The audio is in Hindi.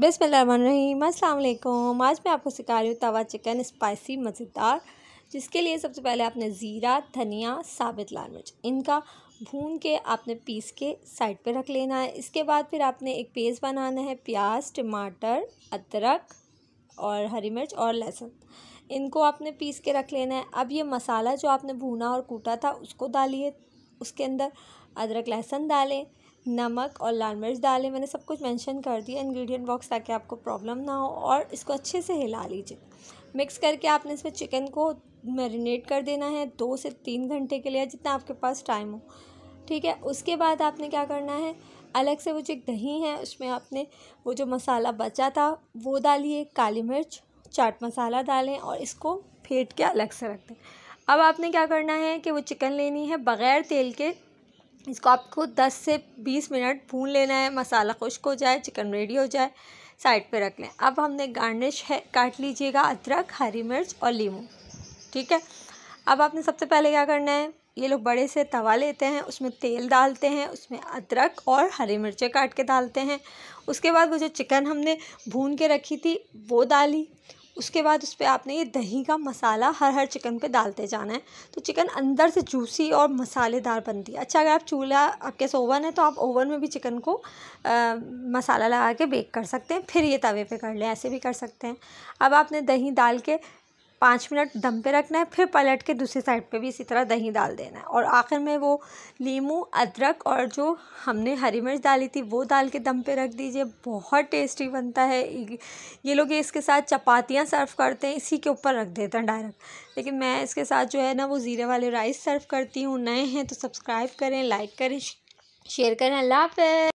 बिसमीम अल्लाम आज मैं आपको सिखा रही हूँ तवा चिकन स्पाइसी मज़ेदार जिसके लिए सबसे पहले आपने ज़ीरा धनिया साबित लाल मिर्च इनका भून के आपने पीस के साइड पे रख लेना है इसके बाद फिर आपने एक पेस्ट बनाना है प्याज टमाटर अदरक और हरी मिर्च और लहसुन इनको आपने पीस के रख लेना है अब ये मसाला जो आपने भूना और कूटा था उसको डालिए उसके अंदर अदरक लहसुन डालें नमक और लाल मिर्च डालें मैंने सब कुछ मेंशन कर दिया इंग्रेडिएंट बॉक्स ताकि आपको प्रॉब्लम ना हो और इसको अच्छे से हिला लीजिए मिक्स करके आपने इसमें चिकन को मैरिनेट कर देना है दो से तीन घंटे के लिए जितना आपके पास टाइम हो ठीक है उसके बाद आपने क्या करना है अलग से वो जो दही है उसमें आपने वो जो मसाला बचा था वो डालिए काली मिर्च चाट मसाला डालें और इसको फेंट के अलग से रख दें अब आपने क्या करना है कि वो चिकन लेनी है बग़ैर तेल के इसको आपको 10 से 20 मिनट भून लेना है मसाला खुश्क हो जाए चिकन रेडी हो जाए साइड पे रख लें अब हमने गार्निश है काट लीजिएगा अदरक हरी मिर्च और लीमू ठीक है अब आपने सबसे पहले क्या करना है ये लोग बड़े से तवा लेते हैं उसमें तेल डालते हैं उसमें अदरक और हरी मिर्चें काट के डालते हैं उसके बाद वो जो चिकन हमने भून के रखी थी वो डाली उसके बाद उस पर आपने ये दही का मसाला हर हर चिकन पे डालते जाना है तो चिकन अंदर से जूसी और मसालेदार बनती है अच्छा अगर आप चूल्हा आपके पास ओवन है तो आप ओवन में भी चिकन को आ, मसाला लगा के बेक कर सकते हैं फिर ये तवे पे कर लें ऐसे भी कर सकते हैं अब आपने दही डाल के पाँच मिनट दम पे रखना है फिर पलट के दूसरी साइड पे भी इसी तरह दही डाल देना है और आखिर में वो लीमू अदरक और जो हमने हरी मिर्च डाली थी वो डाल के दम पे रख दीजिए बहुत टेस्टी बनता है ये लोग इसके साथ चपातियाँ सर्व करते हैं इसी के ऊपर रख देते हैं डायरेक्ट लेकिन मैं इसके साथ जो है ना वो ज़ीरे वाले राइस सर्व करती हूँ नए हैं तो सब्सक्राइब करें लाइक करें शेयर करें अल्लाह हाफ